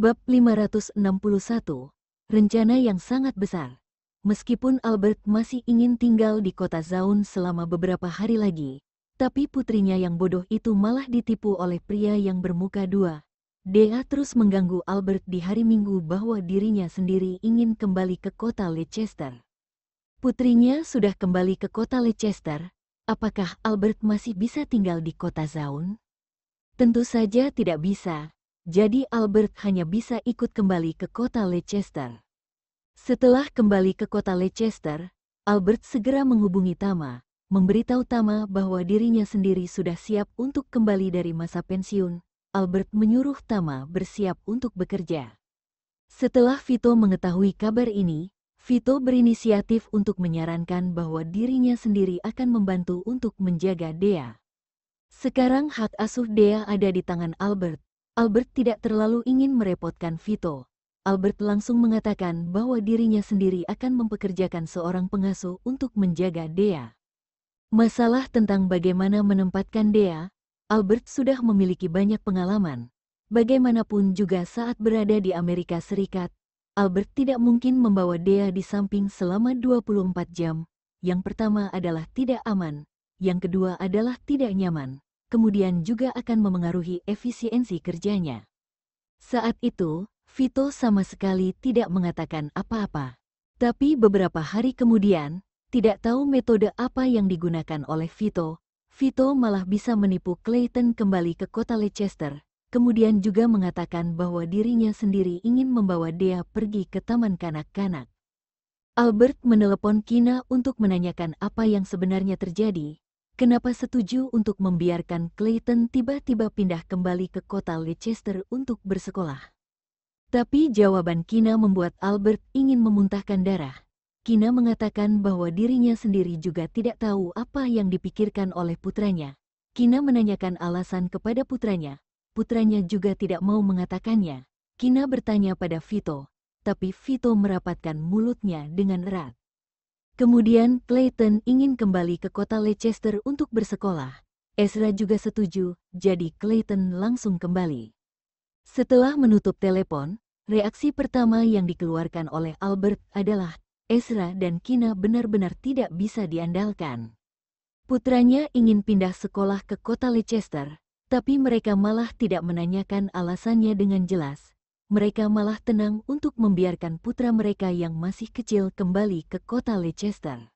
Bab 561, Rencana yang sangat besar. Meskipun Albert masih ingin tinggal di kota Zaun selama beberapa hari lagi, tapi putrinya yang bodoh itu malah ditipu oleh pria yang bermuka dua. Dea terus mengganggu Albert di hari Minggu bahwa dirinya sendiri ingin kembali ke kota Leicester. Putrinya sudah kembali ke kota Leicester, apakah Albert masih bisa tinggal di kota Zaun? Tentu saja tidak bisa, jadi Albert hanya bisa ikut kembali ke kota Leicester. Setelah kembali ke kota Leicester, Albert segera menghubungi Tama, memberitahu Tama bahwa dirinya sendiri sudah siap untuk kembali dari masa pensiun. Albert menyuruh Tama bersiap untuk bekerja. Setelah Vito mengetahui kabar ini, Vito berinisiatif untuk menyarankan bahwa dirinya sendiri akan membantu untuk menjaga Dea. Sekarang hak asuh Dea ada di tangan Albert, Albert tidak terlalu ingin merepotkan Vito. Albert langsung mengatakan bahwa dirinya sendiri akan mempekerjakan seorang pengasuh untuk menjaga Dea. Masalah tentang bagaimana menempatkan Dea, Albert sudah memiliki banyak pengalaman. Bagaimanapun juga saat berada di Amerika Serikat, Albert tidak mungkin membawa Dea di samping selama 24 jam. Yang pertama adalah tidak aman, yang kedua adalah tidak nyaman kemudian juga akan memengaruhi efisiensi kerjanya. Saat itu, Vito sama sekali tidak mengatakan apa-apa. Tapi beberapa hari kemudian, tidak tahu metode apa yang digunakan oleh Vito, Vito malah bisa menipu Clayton kembali ke kota Leicester, kemudian juga mengatakan bahwa dirinya sendiri ingin membawa Dea pergi ke taman kanak-kanak. Albert menelepon Kina untuk menanyakan apa yang sebenarnya terjadi, kenapa setuju untuk membiarkan Clayton tiba-tiba pindah kembali ke kota Leicester untuk bersekolah. Tapi jawaban Kina membuat Albert ingin memuntahkan darah. Kina mengatakan bahwa dirinya sendiri juga tidak tahu apa yang dipikirkan oleh putranya. Kina menanyakan alasan kepada putranya. Putranya juga tidak mau mengatakannya. Kina bertanya pada Vito, tapi Vito merapatkan mulutnya dengan erat. Kemudian Clayton ingin kembali ke kota Leicester untuk bersekolah. Ezra juga setuju, jadi Clayton langsung kembali. Setelah menutup telepon, reaksi pertama yang dikeluarkan oleh Albert adalah Ezra dan Kina benar-benar tidak bisa diandalkan. Putranya ingin pindah sekolah ke kota Leicester, tapi mereka malah tidak menanyakan alasannya dengan jelas, mereka malah tenang untuk membiarkan putra mereka yang masih kecil kembali ke kota Leicester.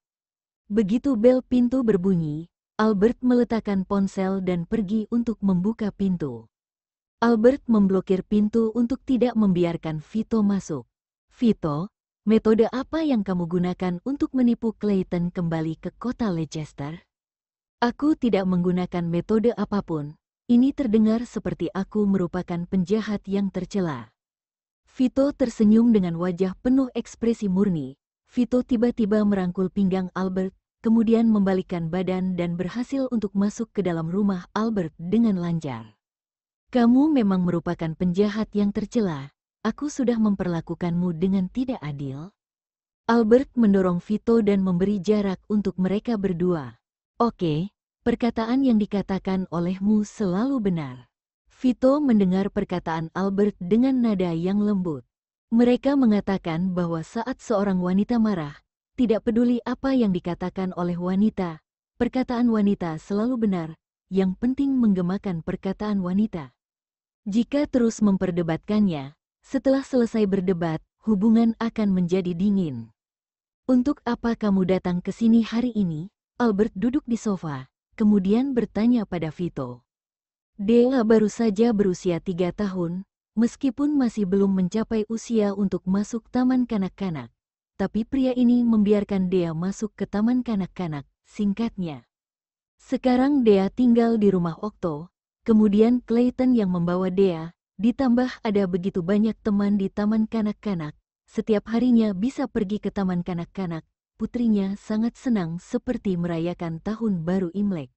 Begitu bel pintu berbunyi, Albert meletakkan ponsel dan pergi untuk membuka pintu. Albert memblokir pintu untuk tidak membiarkan Vito masuk. Vito, metode apa yang kamu gunakan untuk menipu Clayton kembali ke kota Leicester? Aku tidak menggunakan metode apapun. Ini terdengar seperti aku merupakan penjahat yang tercela. Vito tersenyum dengan wajah penuh ekspresi murni. Vito tiba-tiba merangkul pinggang Albert, kemudian membalikkan badan dan berhasil untuk masuk ke dalam rumah Albert dengan lancar. Kamu memang merupakan penjahat yang tercela. Aku sudah memperlakukanmu dengan tidak adil. Albert mendorong Vito dan memberi jarak untuk mereka berdua. Oke, perkataan yang dikatakan olehmu selalu benar. Vito mendengar perkataan Albert dengan nada yang lembut. Mereka mengatakan bahwa saat seorang wanita marah, tidak peduli apa yang dikatakan oleh wanita, perkataan wanita selalu benar, yang penting menggemakan perkataan wanita. Jika terus memperdebatkannya, setelah selesai berdebat, hubungan akan menjadi dingin. Untuk apa kamu datang ke sini hari ini? Albert duduk di sofa, kemudian bertanya pada Vito. Dea baru saja berusia tiga tahun, meskipun masih belum mencapai usia untuk masuk taman kanak-kanak. Tapi pria ini membiarkan Dea masuk ke taman kanak-kanak, singkatnya. Sekarang Dea tinggal di rumah Okto, kemudian Clayton yang membawa Dea, ditambah ada begitu banyak teman di taman kanak-kanak. Setiap harinya bisa pergi ke taman kanak-kanak, putrinya sangat senang seperti merayakan tahun baru Imlek.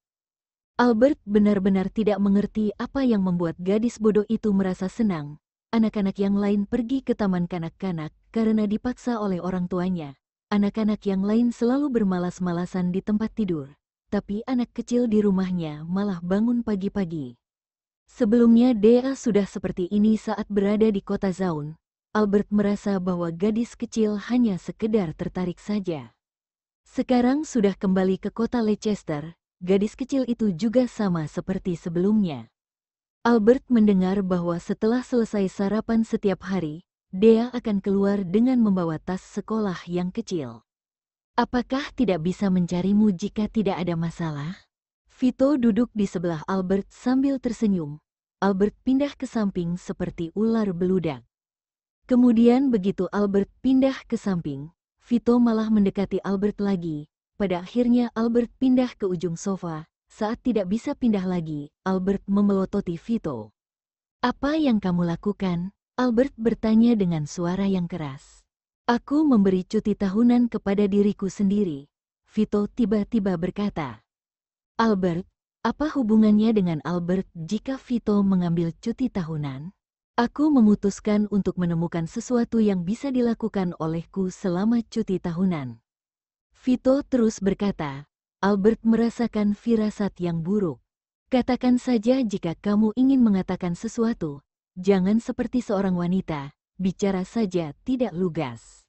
Albert benar-benar tidak mengerti apa yang membuat gadis bodoh itu merasa senang. Anak-anak yang lain pergi ke taman kanak-kanak karena dipaksa oleh orang tuanya. Anak-anak yang lain selalu bermalas-malasan di tempat tidur. Tapi anak kecil di rumahnya malah bangun pagi-pagi. Sebelumnya Dea sudah seperti ini saat berada di kota Zaun. Albert merasa bahwa gadis kecil hanya sekedar tertarik saja. Sekarang sudah kembali ke kota Leicester, Gadis kecil itu juga sama seperti sebelumnya. Albert mendengar bahwa setelah selesai sarapan setiap hari, Dea akan keluar dengan membawa tas sekolah yang kecil. Apakah tidak bisa mencarimu jika tidak ada masalah? Vito duduk di sebelah Albert sambil tersenyum. Albert pindah ke samping seperti ular beludak. Kemudian begitu Albert pindah ke samping, Vito malah mendekati Albert lagi, pada akhirnya Albert pindah ke ujung sofa. Saat tidak bisa pindah lagi, Albert memelototi Vito. Apa yang kamu lakukan? Albert bertanya dengan suara yang keras. Aku memberi cuti tahunan kepada diriku sendiri. Vito tiba-tiba berkata. Albert, apa hubungannya dengan Albert jika Vito mengambil cuti tahunan? Aku memutuskan untuk menemukan sesuatu yang bisa dilakukan olehku selama cuti tahunan. Vito terus berkata, Albert merasakan firasat yang buruk. Katakan saja jika kamu ingin mengatakan sesuatu, jangan seperti seorang wanita, bicara saja tidak lugas.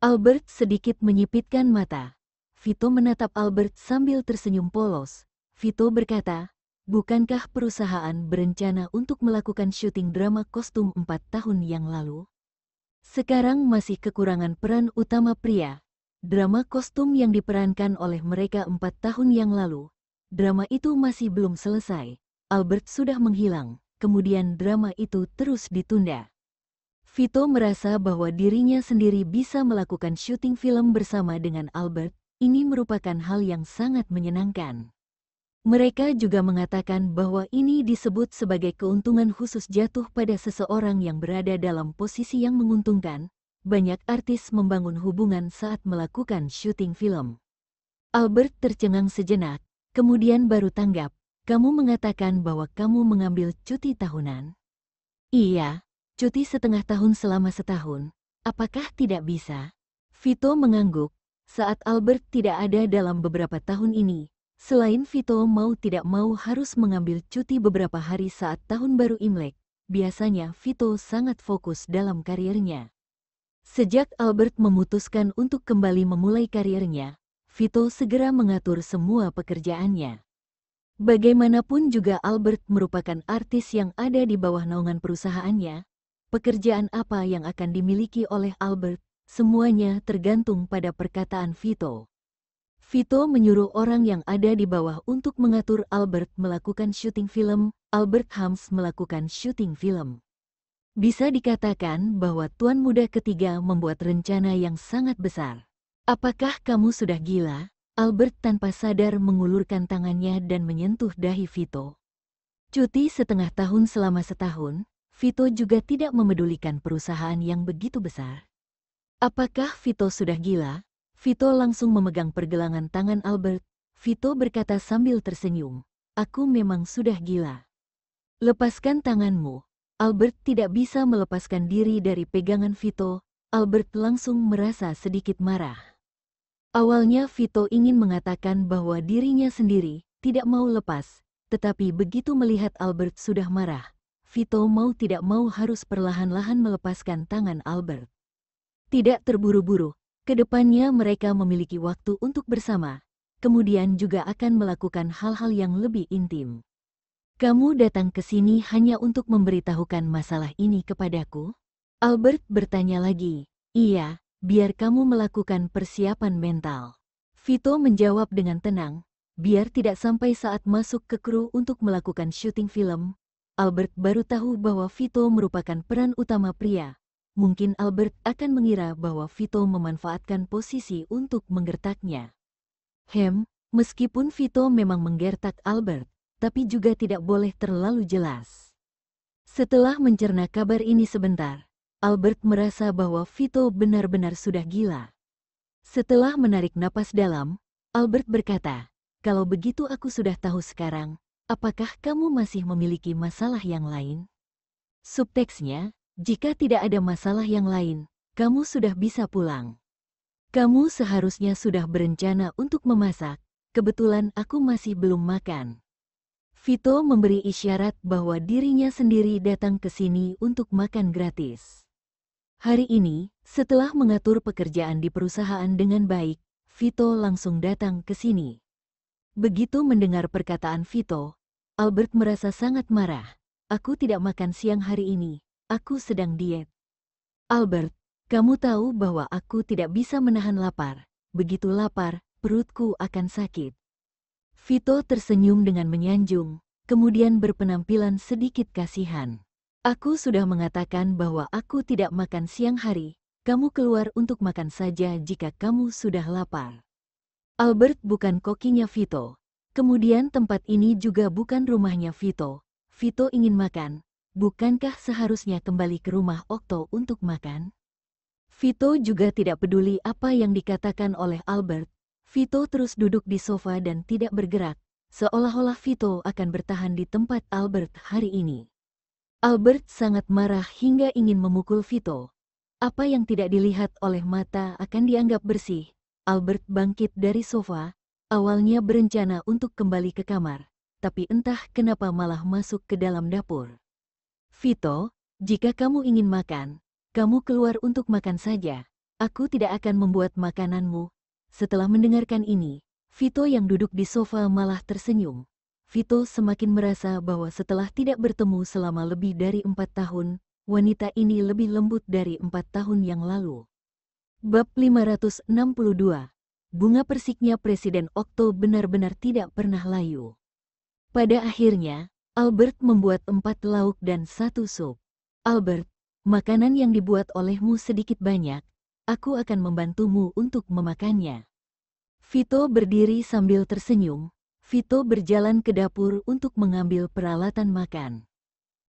Albert sedikit menyipitkan mata. Vito menatap Albert sambil tersenyum polos. Vito berkata, Bukankah perusahaan berencana untuk melakukan syuting drama kostum empat tahun yang lalu? Sekarang masih kekurangan peran utama pria, Drama kostum yang diperankan oleh mereka empat tahun yang lalu, drama itu masih belum selesai. Albert sudah menghilang, kemudian drama itu terus ditunda. Vito merasa bahwa dirinya sendiri bisa melakukan syuting film bersama dengan Albert, ini merupakan hal yang sangat menyenangkan. Mereka juga mengatakan bahwa ini disebut sebagai keuntungan khusus jatuh pada seseorang yang berada dalam posisi yang menguntungkan, banyak artis membangun hubungan saat melakukan syuting film. Albert tercengang sejenak, kemudian baru tanggap, kamu mengatakan bahwa kamu mengambil cuti tahunan? Iya, cuti setengah tahun selama setahun. Apakah tidak bisa? Vito mengangguk saat Albert tidak ada dalam beberapa tahun ini. Selain Vito mau tidak mau harus mengambil cuti beberapa hari saat tahun baru Imlek, biasanya Vito sangat fokus dalam karirnya. Sejak Albert memutuskan untuk kembali memulai karirnya, Vito segera mengatur semua pekerjaannya. Bagaimanapun juga Albert merupakan artis yang ada di bawah naungan perusahaannya, pekerjaan apa yang akan dimiliki oleh Albert, semuanya tergantung pada perkataan Vito. Vito menyuruh orang yang ada di bawah untuk mengatur Albert melakukan syuting film, Albert Hams melakukan syuting film. Bisa dikatakan bahwa Tuan Muda ketiga membuat rencana yang sangat besar. Apakah kamu sudah gila? Albert tanpa sadar mengulurkan tangannya dan menyentuh dahi Vito. Cuti setengah tahun selama setahun, Vito juga tidak memedulikan perusahaan yang begitu besar. Apakah Vito sudah gila? Vito langsung memegang pergelangan tangan Albert. Vito berkata sambil tersenyum, Aku memang sudah gila. Lepaskan tanganmu, Albert tidak bisa melepaskan diri dari pegangan Vito, Albert langsung merasa sedikit marah. Awalnya Vito ingin mengatakan bahwa dirinya sendiri tidak mau lepas, tetapi begitu melihat Albert sudah marah, Vito mau tidak mau harus perlahan-lahan melepaskan tangan Albert. Tidak terburu-buru, kedepannya mereka memiliki waktu untuk bersama, kemudian juga akan melakukan hal-hal yang lebih intim. Kamu datang ke sini hanya untuk memberitahukan masalah ini kepadaku? Albert bertanya lagi. Iya, biar kamu melakukan persiapan mental. Vito menjawab dengan tenang, biar tidak sampai saat masuk ke kru untuk melakukan syuting film. Albert baru tahu bahwa Vito merupakan peran utama pria. Mungkin Albert akan mengira bahwa Vito memanfaatkan posisi untuk menggertaknya. Hem, meskipun Vito memang menggertak Albert, tapi juga tidak boleh terlalu jelas. Setelah mencerna kabar ini sebentar, Albert merasa bahwa Vito benar-benar sudah gila. Setelah menarik napas dalam, Albert berkata, "Kalau begitu aku sudah tahu sekarang, apakah kamu masih memiliki masalah yang lain?" Subteksnya, jika tidak ada masalah yang lain, kamu sudah bisa pulang. Kamu seharusnya sudah berencana untuk memasak. Kebetulan aku masih belum makan. Vito memberi isyarat bahwa dirinya sendiri datang ke sini untuk makan gratis. Hari ini, setelah mengatur pekerjaan di perusahaan dengan baik, Vito langsung datang ke sini. Begitu mendengar perkataan Vito, Albert merasa sangat marah. Aku tidak makan siang hari ini, aku sedang diet. Albert, kamu tahu bahwa aku tidak bisa menahan lapar. Begitu lapar, perutku akan sakit. Vito tersenyum dengan menyanjung, kemudian berpenampilan sedikit kasihan. Aku sudah mengatakan bahwa aku tidak makan siang hari, kamu keluar untuk makan saja jika kamu sudah lapar. Albert bukan kokinya Vito. Kemudian tempat ini juga bukan rumahnya Vito. Vito ingin makan, bukankah seharusnya kembali ke rumah Okto untuk makan? Vito juga tidak peduli apa yang dikatakan oleh Albert, Vito terus duduk di sofa dan tidak bergerak, seolah-olah Vito akan bertahan di tempat Albert hari ini. Albert sangat marah hingga ingin memukul Vito. Apa yang tidak dilihat oleh mata akan dianggap bersih. Albert bangkit dari sofa, awalnya berencana untuk kembali ke kamar, tapi entah kenapa malah masuk ke dalam dapur. Vito, jika kamu ingin makan, kamu keluar untuk makan saja. Aku tidak akan membuat makananmu, setelah mendengarkan ini, Vito yang duduk di sofa malah tersenyum. Vito semakin merasa bahwa setelah tidak bertemu selama lebih dari empat tahun, wanita ini lebih lembut dari empat tahun yang lalu. Bab 562 Bunga persiknya Presiden Okto benar-benar tidak pernah layu. Pada akhirnya, Albert membuat empat lauk dan satu sup. Albert, makanan yang dibuat olehmu sedikit banyak, aku akan membantumu untuk memakannya. Vito berdiri sambil tersenyum. Vito berjalan ke dapur untuk mengambil peralatan makan.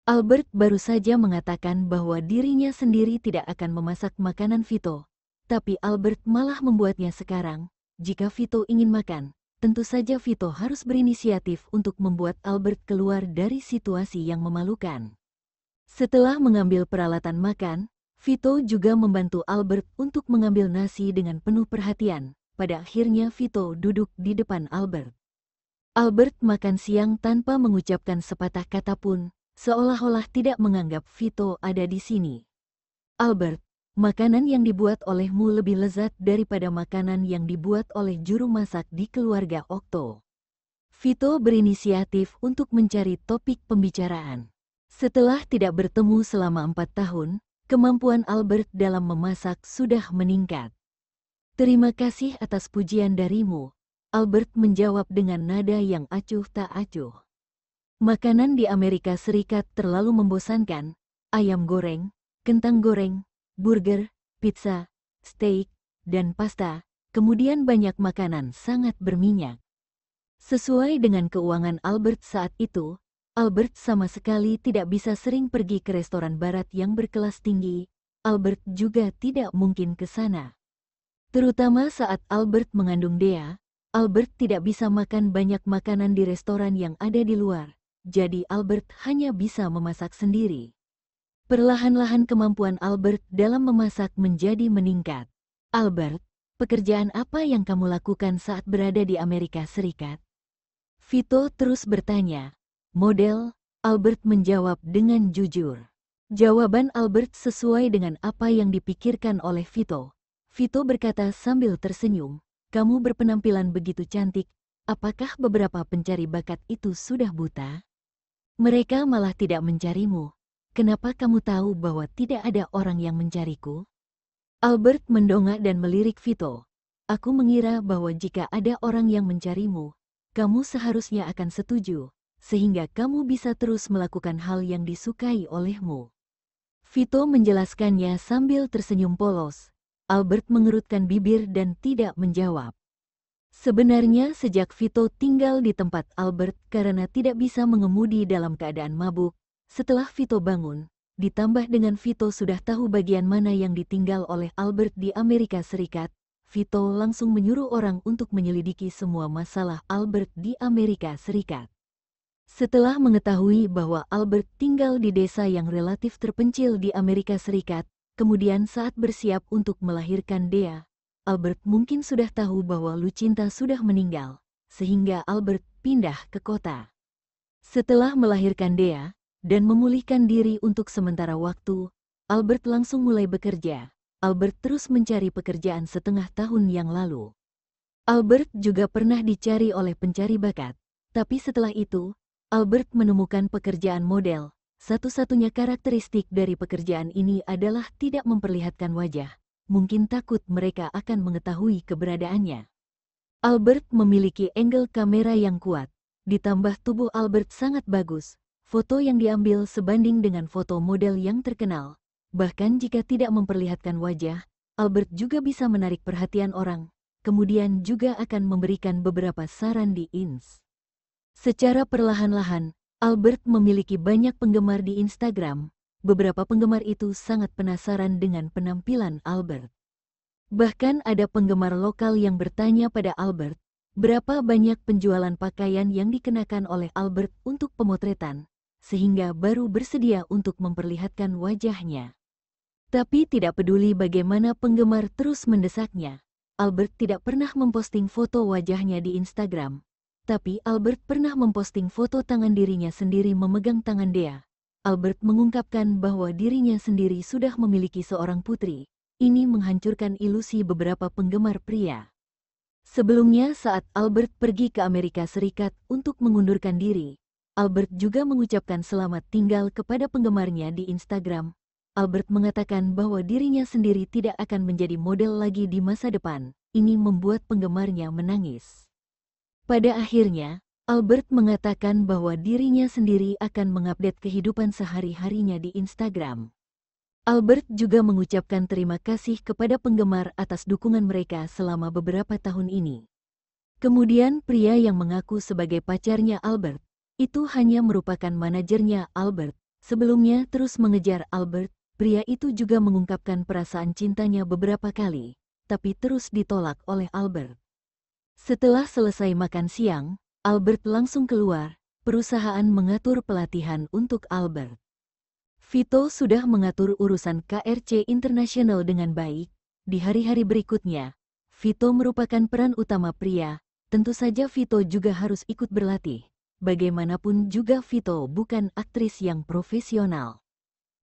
Albert baru saja mengatakan bahwa dirinya sendiri tidak akan memasak makanan Vito. Tapi Albert malah membuatnya sekarang. Jika Vito ingin makan, tentu saja Vito harus berinisiatif untuk membuat Albert keluar dari situasi yang memalukan. Setelah mengambil peralatan makan, Vito juga membantu Albert untuk mengambil nasi dengan penuh perhatian. Pada akhirnya Vito duduk di depan Albert. Albert makan siang tanpa mengucapkan sepatah kata pun, seolah-olah tidak menganggap Vito ada di sini. Albert, makanan yang dibuat olehmu lebih lezat daripada makanan yang dibuat oleh juru masak di keluarga Okto. Vito berinisiatif untuk mencari topik pembicaraan. Setelah tidak bertemu selama empat tahun, kemampuan Albert dalam memasak sudah meningkat. Terima kasih atas pujian darimu, Albert menjawab dengan nada yang acuh tak acuh. Makanan di Amerika Serikat terlalu membosankan, ayam goreng, kentang goreng, burger, pizza, steak, dan pasta, kemudian banyak makanan sangat berminyak. Sesuai dengan keuangan Albert saat itu, Albert sama sekali tidak bisa sering pergi ke restoran barat yang berkelas tinggi. Albert juga tidak mungkin ke sana. Terutama saat Albert mengandung Dea, Albert tidak bisa makan banyak makanan di restoran yang ada di luar, jadi Albert hanya bisa memasak sendiri. Perlahan-lahan kemampuan Albert dalam memasak menjadi meningkat. Albert, pekerjaan apa yang kamu lakukan saat berada di Amerika Serikat? Vito terus bertanya model, Albert menjawab dengan jujur. Jawaban Albert sesuai dengan apa yang dipikirkan oleh Vito. Vito berkata sambil tersenyum, kamu berpenampilan begitu cantik, apakah beberapa pencari bakat itu sudah buta? Mereka malah tidak mencarimu. Kenapa kamu tahu bahwa tidak ada orang yang mencariku? Albert mendongak dan melirik Vito. Aku mengira bahwa jika ada orang yang mencarimu, kamu seharusnya akan setuju sehingga kamu bisa terus melakukan hal yang disukai olehmu. Vito menjelaskannya sambil tersenyum polos. Albert mengerutkan bibir dan tidak menjawab. Sebenarnya sejak Vito tinggal di tempat Albert karena tidak bisa mengemudi dalam keadaan mabuk, setelah Vito bangun, ditambah dengan Vito sudah tahu bagian mana yang ditinggal oleh Albert di Amerika Serikat, Vito langsung menyuruh orang untuk menyelidiki semua masalah Albert di Amerika Serikat. Setelah mengetahui bahwa Albert tinggal di desa yang relatif terpencil di Amerika Serikat, kemudian saat bersiap untuk melahirkan Dea, Albert mungkin sudah tahu bahwa Lucinta sudah meninggal, sehingga Albert pindah ke kota. Setelah melahirkan Dea, dan memulihkan diri untuk sementara waktu, Albert langsung mulai bekerja. Albert terus mencari pekerjaan setengah tahun yang lalu. Albert juga pernah dicari oleh pencari bakat, tapi setelah itu, Albert menemukan pekerjaan model. Satu-satunya karakteristik dari pekerjaan ini adalah tidak memperlihatkan wajah. Mungkin takut mereka akan mengetahui keberadaannya. Albert memiliki angle kamera yang kuat. Ditambah tubuh Albert sangat bagus. Foto yang diambil sebanding dengan foto model yang terkenal. Bahkan jika tidak memperlihatkan wajah, Albert juga bisa menarik perhatian orang. Kemudian juga akan memberikan beberapa saran di INS. Secara perlahan-lahan, Albert memiliki banyak penggemar di Instagram. Beberapa penggemar itu sangat penasaran dengan penampilan Albert. Bahkan ada penggemar lokal yang bertanya pada Albert, berapa banyak penjualan pakaian yang dikenakan oleh Albert untuk pemotretan, sehingga baru bersedia untuk memperlihatkan wajahnya. Tapi tidak peduli bagaimana penggemar terus mendesaknya, Albert tidak pernah memposting foto wajahnya di Instagram, tapi Albert pernah memposting foto tangan dirinya sendiri memegang tangan Dea. Albert mengungkapkan bahwa dirinya sendiri sudah memiliki seorang putri. Ini menghancurkan ilusi beberapa penggemar pria. Sebelumnya saat Albert pergi ke Amerika Serikat untuk mengundurkan diri, Albert juga mengucapkan selamat tinggal kepada penggemarnya di Instagram. Albert mengatakan bahwa dirinya sendiri tidak akan menjadi model lagi di masa depan. Ini membuat penggemarnya menangis. Pada akhirnya, Albert mengatakan bahwa dirinya sendiri akan mengupdate kehidupan sehari-harinya di Instagram. Albert juga mengucapkan terima kasih kepada penggemar atas dukungan mereka selama beberapa tahun ini. Kemudian pria yang mengaku sebagai pacarnya Albert, itu hanya merupakan manajernya Albert. Sebelumnya terus mengejar Albert, pria itu juga mengungkapkan perasaan cintanya beberapa kali, tapi terus ditolak oleh Albert. Setelah selesai makan siang, Albert langsung keluar. Perusahaan mengatur pelatihan untuk Albert. Vito sudah mengatur urusan KRC International dengan baik. Di hari-hari berikutnya, Vito merupakan peran utama pria. Tentu saja Vito juga harus ikut berlatih. Bagaimanapun juga Vito bukan aktris yang profesional.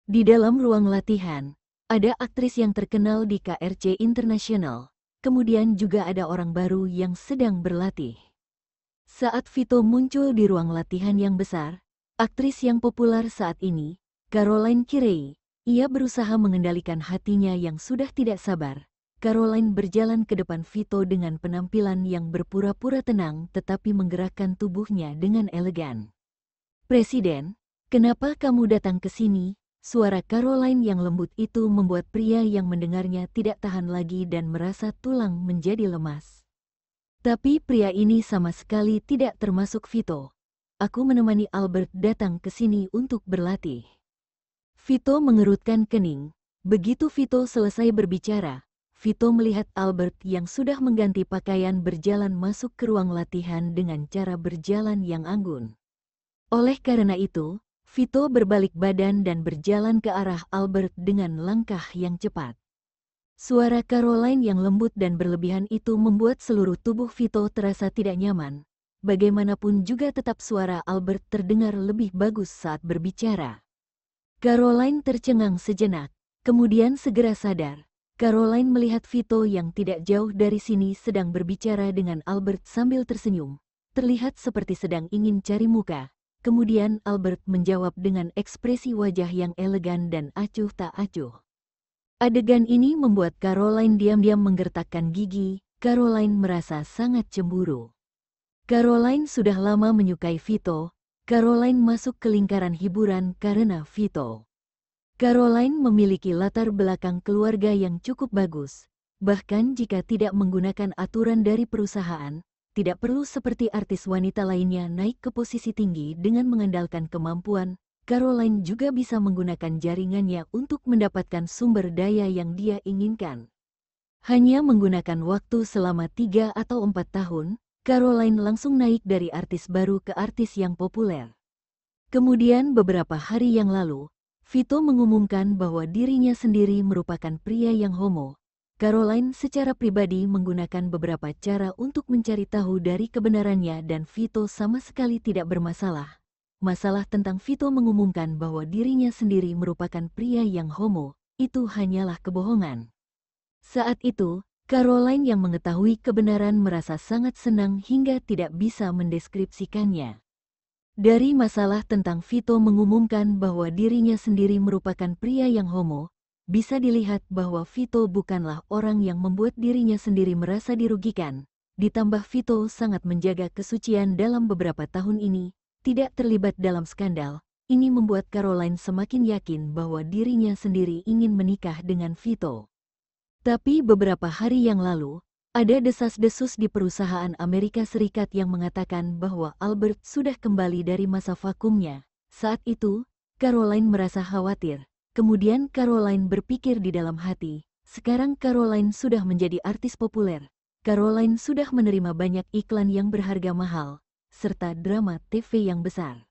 Di dalam ruang latihan, ada aktris yang terkenal di KRC International kemudian juga ada orang baru yang sedang berlatih. Saat Vito muncul di ruang latihan yang besar, aktris yang populer saat ini, Caroline Kirei, ia berusaha mengendalikan hatinya yang sudah tidak sabar. Caroline berjalan ke depan Vito dengan penampilan yang berpura-pura tenang tetapi menggerakkan tubuhnya dengan elegan. Presiden, kenapa kamu datang ke sini? Suara Caroline yang lembut itu membuat pria yang mendengarnya tidak tahan lagi dan merasa tulang menjadi lemas. Tapi pria ini sama sekali tidak termasuk Vito. Aku menemani Albert datang ke sini untuk berlatih. Vito mengerutkan kening. Begitu Vito selesai berbicara, Vito melihat Albert yang sudah mengganti pakaian berjalan masuk ke ruang latihan dengan cara berjalan yang anggun. Oleh karena itu, Vito berbalik badan dan berjalan ke arah Albert dengan langkah yang cepat. Suara Caroline yang lembut dan berlebihan itu membuat seluruh tubuh Vito terasa tidak nyaman. Bagaimanapun juga tetap suara Albert terdengar lebih bagus saat berbicara. Caroline tercengang sejenak, kemudian segera sadar. Caroline melihat Vito yang tidak jauh dari sini sedang berbicara dengan Albert sambil tersenyum. Terlihat seperti sedang ingin cari muka. Kemudian Albert menjawab dengan ekspresi wajah yang elegan dan acuh tak acuh. Adegan ini membuat Caroline diam-diam menggertakkan gigi, Caroline merasa sangat cemburu. Caroline sudah lama menyukai Vito, Caroline masuk ke lingkaran hiburan karena Vito. Caroline memiliki latar belakang keluarga yang cukup bagus, bahkan jika tidak menggunakan aturan dari perusahaan, tidak perlu seperti artis wanita lainnya naik ke posisi tinggi dengan mengandalkan kemampuan, Caroline juga bisa menggunakan jaringannya untuk mendapatkan sumber daya yang dia inginkan. Hanya menggunakan waktu selama tiga atau empat tahun, Caroline langsung naik dari artis baru ke artis yang populer. Kemudian beberapa hari yang lalu, Vito mengumumkan bahwa dirinya sendiri merupakan pria yang homo, Caroline secara pribadi menggunakan beberapa cara untuk mencari tahu dari kebenarannya dan Vito sama sekali tidak bermasalah. Masalah tentang Vito mengumumkan bahwa dirinya sendiri merupakan pria yang homo, itu hanyalah kebohongan. Saat itu, Caroline yang mengetahui kebenaran merasa sangat senang hingga tidak bisa mendeskripsikannya. Dari masalah tentang Vito mengumumkan bahwa dirinya sendiri merupakan pria yang homo, bisa dilihat bahwa Vito bukanlah orang yang membuat dirinya sendiri merasa dirugikan. Ditambah Vito sangat menjaga kesucian dalam beberapa tahun ini, tidak terlibat dalam skandal. Ini membuat Caroline semakin yakin bahwa dirinya sendiri ingin menikah dengan Vito. Tapi beberapa hari yang lalu, ada desas-desus di perusahaan Amerika Serikat yang mengatakan bahwa Albert sudah kembali dari masa vakumnya. Saat itu, Caroline merasa khawatir. Kemudian Caroline berpikir di dalam hati, sekarang Caroline sudah menjadi artis populer. Caroline sudah menerima banyak iklan yang berharga mahal, serta drama TV yang besar.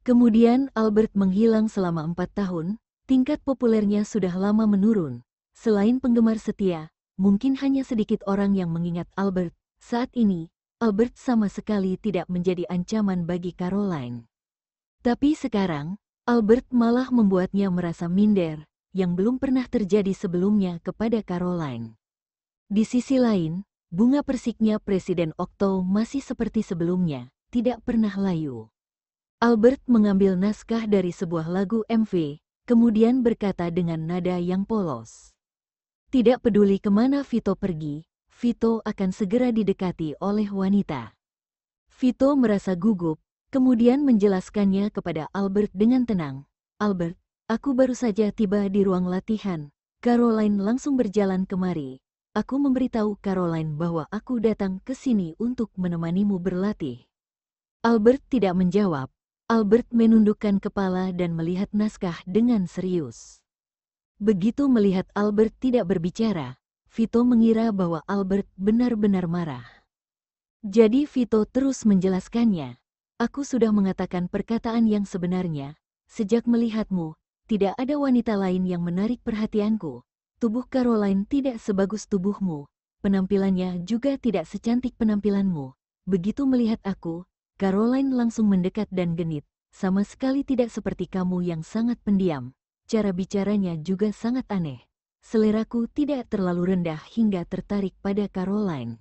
Kemudian Albert menghilang selama empat tahun, tingkat populernya sudah lama menurun. Selain penggemar setia, mungkin hanya sedikit orang yang mengingat Albert. Saat ini, Albert sama sekali tidak menjadi ancaman bagi Caroline. Tapi sekarang, Albert malah membuatnya merasa minder, yang belum pernah terjadi sebelumnya kepada Caroline. Di sisi lain, bunga persiknya Presiden Okto masih seperti sebelumnya, tidak pernah layu. Albert mengambil naskah dari sebuah lagu MV, kemudian berkata dengan nada yang polos. Tidak peduli kemana Vito pergi, Vito akan segera didekati oleh wanita. Vito merasa gugup, kemudian menjelaskannya kepada Albert dengan tenang. Albert, aku baru saja tiba di ruang latihan. Caroline langsung berjalan kemari. Aku memberitahu Caroline bahwa aku datang ke sini untuk menemanimu berlatih. Albert tidak menjawab. Albert menundukkan kepala dan melihat naskah dengan serius. Begitu melihat Albert tidak berbicara, Vito mengira bahwa Albert benar-benar marah. Jadi Vito terus menjelaskannya. Aku sudah mengatakan perkataan yang sebenarnya. Sejak melihatmu, tidak ada wanita lain yang menarik perhatianku. Tubuh Caroline tidak sebagus tubuhmu. Penampilannya juga tidak secantik penampilanmu. Begitu melihat aku, Caroline langsung mendekat dan genit. Sama sekali tidak seperti kamu yang sangat pendiam. Cara bicaranya juga sangat aneh. Seleraku tidak terlalu rendah hingga tertarik pada Caroline.